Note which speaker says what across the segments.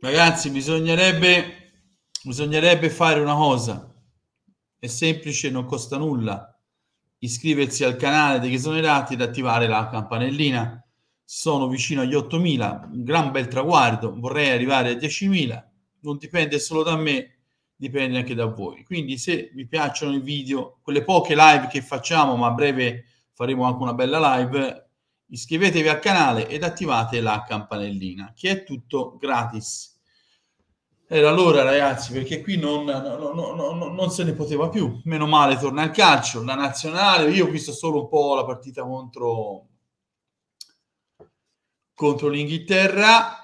Speaker 1: Ragazzi, bisognerebbe, bisognerebbe fare una cosa. È semplice, non costa nulla. Iscriversi al canale degli esonerati ed attivare la campanellina. Sono vicino agli 8.000, un gran bel traguardo. Vorrei arrivare a 10.000. Non dipende solo da me, dipende anche da voi. Quindi se vi piacciono i video, quelle poche live che facciamo, ma a breve faremo anche una bella live, Iscrivetevi al canale ed attivate la campanellina, che è tutto gratis. Era l'ora ragazzi, perché qui non, no, no, no, non se ne poteva più. Meno male torna il calcio, la nazionale. Io ho visto solo un po' la partita contro, contro l'Inghilterra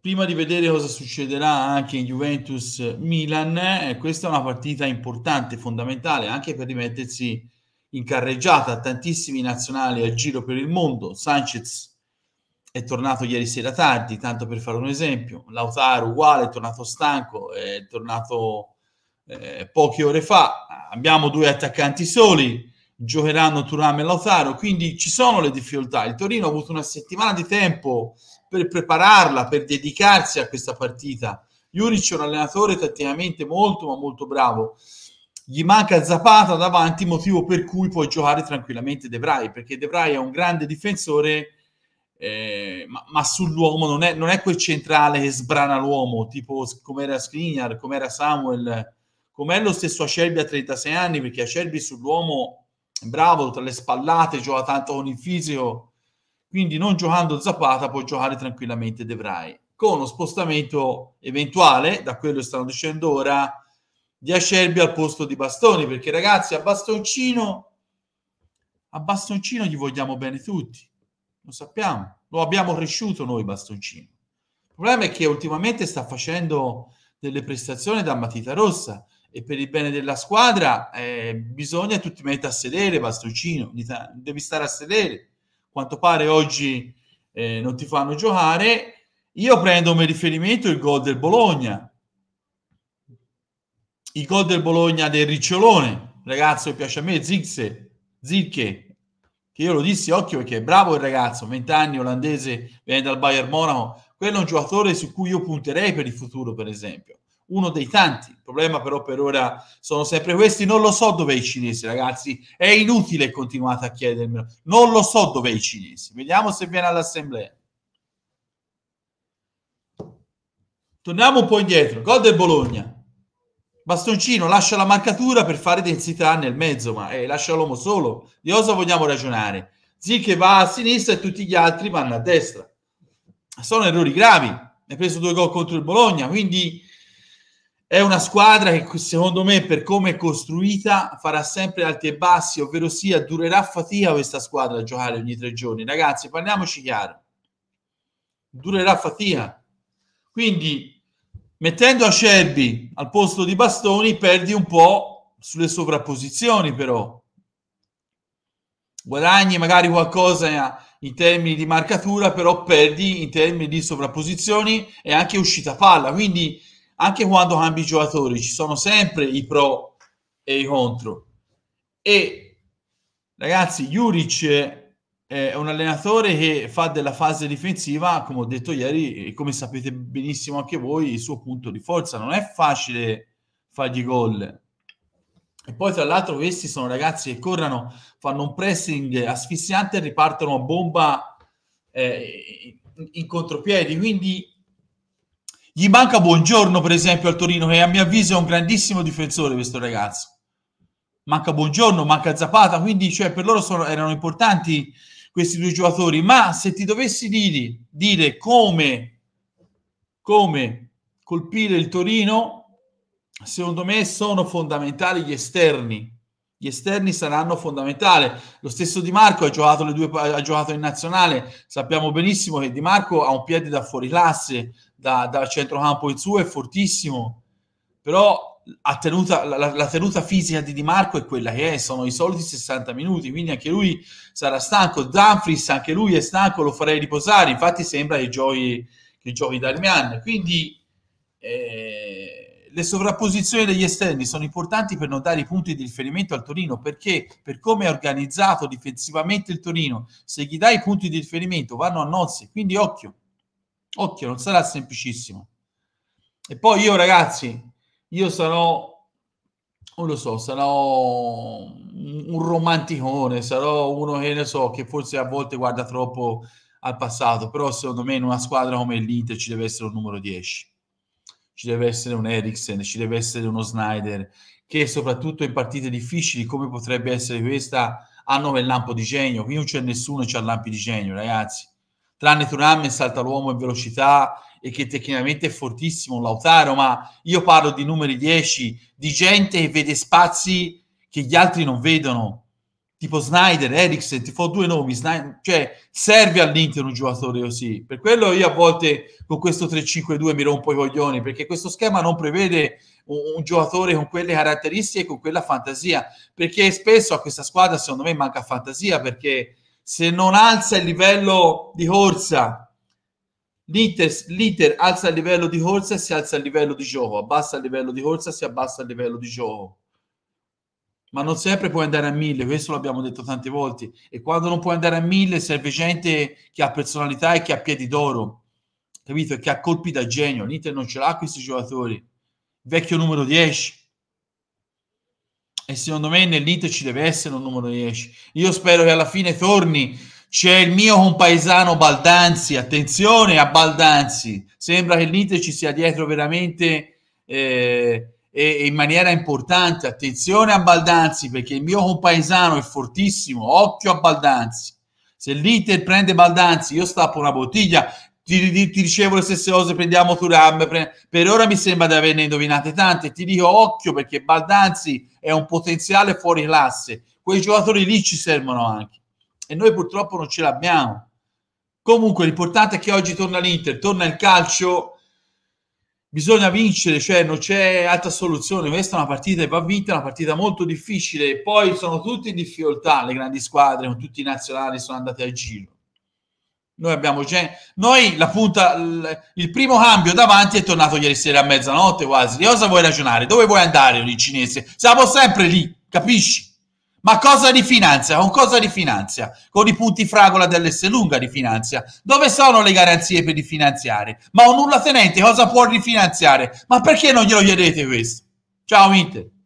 Speaker 1: prima di vedere cosa succederà anche in Juventus Milan, eh, questa è una partita importante, fondamentale anche per rimettersi in carreggiata, tantissimi nazionali al giro per il mondo. Sanchez è tornato ieri sera tardi, tanto per fare un esempio. Lautaro uguale, è tornato stanco, è tornato eh, poche ore fa. Abbiamo due attaccanti soli, giocheranno Turam e Lautaro, quindi ci sono le difficoltà. Il Torino ha avuto una settimana di tempo per prepararla, per dedicarsi a questa partita. Juric è un allenatore tatticamente molto ma molto bravo gli manca Zapata davanti, motivo per cui puoi giocare tranquillamente De Vrij, perché De Vrij è un grande difensore, eh, ma, ma, sull'uomo non è, non è, quel centrale che sbrana l'uomo, tipo come era Skriniar, come era Samuel, come è lo stesso Acerbi a 36 anni, perché Acerbi sull'uomo è bravo, tra le spallate, gioca tanto con il fisico, quindi non giocando Zapata puoi giocare tranquillamente De Vrij, con uno spostamento eventuale, da quello che stanno dicendo ora, di Acerbi al posto di Bastoni, perché ragazzi a Bastoncino, a Bastoncino gli vogliamo bene tutti, lo sappiamo, lo abbiamo cresciuto noi Bastoncino. Il problema è che ultimamente sta facendo delle prestazioni da matita rossa e per il bene della squadra eh, bisogna tutti metti a sedere Bastoncino, devi stare a sedere. Quanto pare oggi eh, non ti fanno giocare. Io prendo come riferimento il gol del Bologna, i gol del Bologna del Ricciolone, ragazzo che piace a me, Zirkse, Zicche, che io lo dissi, occhio perché è bravo il ragazzo, 20 anni, olandese, viene dal Bayern Monaco, quello è un giocatore su cui io punterei per il futuro, per esempio. Uno dei tanti, il problema però per ora sono sempre questi, non lo so dove i cinesi ragazzi, è inutile continuare a chiedermelo, non lo so dove i cinesi, vediamo se viene all'assemblea. Torniamo un po' indietro, gol del Bologna, Bastoncino lascia la marcatura per fare densità nel mezzo, ma eh, lascia l'uomo solo. Di cosa vogliamo ragionare? che va a sinistra e tutti gli altri vanno a destra. Sono errori gravi. Ha preso due gol contro il Bologna, quindi è una squadra che secondo me per come è costruita farà sempre alti e bassi, ovvero sia durerà fatica questa squadra a giocare ogni tre giorni. Ragazzi, parliamoci chiaro. Durerà fatica. Quindi Mettendo Acerbi al posto di Bastoni perdi un po' sulle sovrapposizioni però. Guadagni magari qualcosa in termini di marcatura, però perdi in termini di sovrapposizioni e anche uscita palla. Quindi anche quando cambi i giocatori ci sono sempre i pro e i contro. E ragazzi, Juric eh, è un allenatore che fa della fase difensiva, come ho detto ieri, e come sapete benissimo anche voi, il suo punto di forza. Non è facile fargli gol. E poi, tra l'altro, questi sono ragazzi che corrono, fanno un pressing asfissiante e ripartono a bomba eh, in contropiedi. Quindi gli manca buongiorno, per esempio, al Torino, che a mio avviso è un grandissimo difensore questo ragazzo. Manca buongiorno, manca Zapata, quindi cioè, per loro sono, erano importanti questi due giocatori, ma se ti dovessi dire, dire come, come colpire il Torino, secondo me sono fondamentali gli esterni. Gli esterni saranno fondamentali. Lo stesso Di Marco ha giocato, due, ha giocato in nazionale. Sappiamo benissimo che Di Marco ha un piede da fuori classe, da, da centrocampo in su, è fortissimo. Però Tenuta, la, la, tenuta fisica di Di Marco è quella che è, sono i soliti 60 minuti, quindi anche lui sarà stanco. Dumfries, anche lui è stanco, lo farei riposare. Infatti, sembra che giochi, che giochi Darmian. Quindi eh, le sovrapposizioni degli esterni sono importanti per non dare i punti di riferimento al Torino perché, per come è organizzato difensivamente il Torino, se gli dai i punti di riferimento vanno a nozze. Quindi, occhio, occhio, non sarà semplicissimo. E poi io, ragazzi, io sarò, non lo so, sarò un romanticone, sarò uno che ne so, che forse a volte guarda troppo al passato, però secondo me in una squadra come l'Inter ci deve essere un numero 10 ci deve essere un Eriksen, ci deve essere uno Snyder, che soprattutto in partite difficili come potrebbe essere questa hanno il lampo di genio, qui non c'è nessuno che ha lampi di genio ragazzi, tranne Turam che salta l'uomo in velocità e che tecnicamente è fortissimo, Lautaro, ma io parlo di numeri 10, di gente che vede spazi che gli altri non vedono, tipo Snyder, Eriksen, ti fa due nomi, Snyder, cioè serve all'Inter un giocatore così. Per quello io a volte con questo 3-5-2 mi rompo i coglioni, perché questo schema non prevede un, giocatore con quelle caratteristiche, con quella fantasia, perché spesso a questa squadra secondo me manca fantasia, perché se non alza il livello di corsa l'Inter, alza il livello di corsa e si alza il livello di gioco, abbassa il livello di corsa e si abbassa il livello di gioco. Ma non sempre puoi andare a mille, questo l'abbiamo detto tante volte. E quando non puoi andare a mille serve gente che ha personalità e che ha piedi d'oro, capito? E che ha colpi da genio. L'Inter non ce l'ha questi giocatori. Vecchio numero 10. E secondo me nell'Inter ci deve essere un numero 10. Io spero che alla fine torni c'è il mio compaesano Baldanzi, attenzione a Baldanzi, sembra che l'Inter ci sia dietro veramente eh, e, in maniera importante. Attenzione a Baldanzi perché il mio compaesano è fortissimo. Occhio a Baldanzi. Se l'Inter prende Baldanzi, io stappo una bottiglia. Ti, ti, ti dicevo le stesse cose, prendiamo Turam. Pre- per ora mi sembra di averne indovinate tante. Ti dico occhio perché Baldanzi è un potenziale fuori classe. Quei giocatori lì ci servono anche e noi purtroppo non ce l'abbiamo. Comunque l'importante è che oggi torna l'Inter, torna il calcio, bisogna vincere, cioè non c'è altra soluzione, questa è una partita che va vinta, una partita molto difficile, poi sono tutti in difficoltà, le grandi squadre, con tutti i nazionali sono andati a giro. Noi abbiamo già, noi la punta, il primo cambio davanti è tornato ieri sera a mezzanotte quasi, di cosa vuoi ragionare? Dove vuoi andare, lì cinese? Siamo sempre lì, capisci? Ma cosa rifinanzia? Con cosa rifinanzia? Con i punti fragola dell'S lunga di finanzia? Dove sono le garanzie per rifinanziare? Ma un nulla tenente cosa può rifinanziare? Ma perché non glielo chiedete questo? Ciao Inter.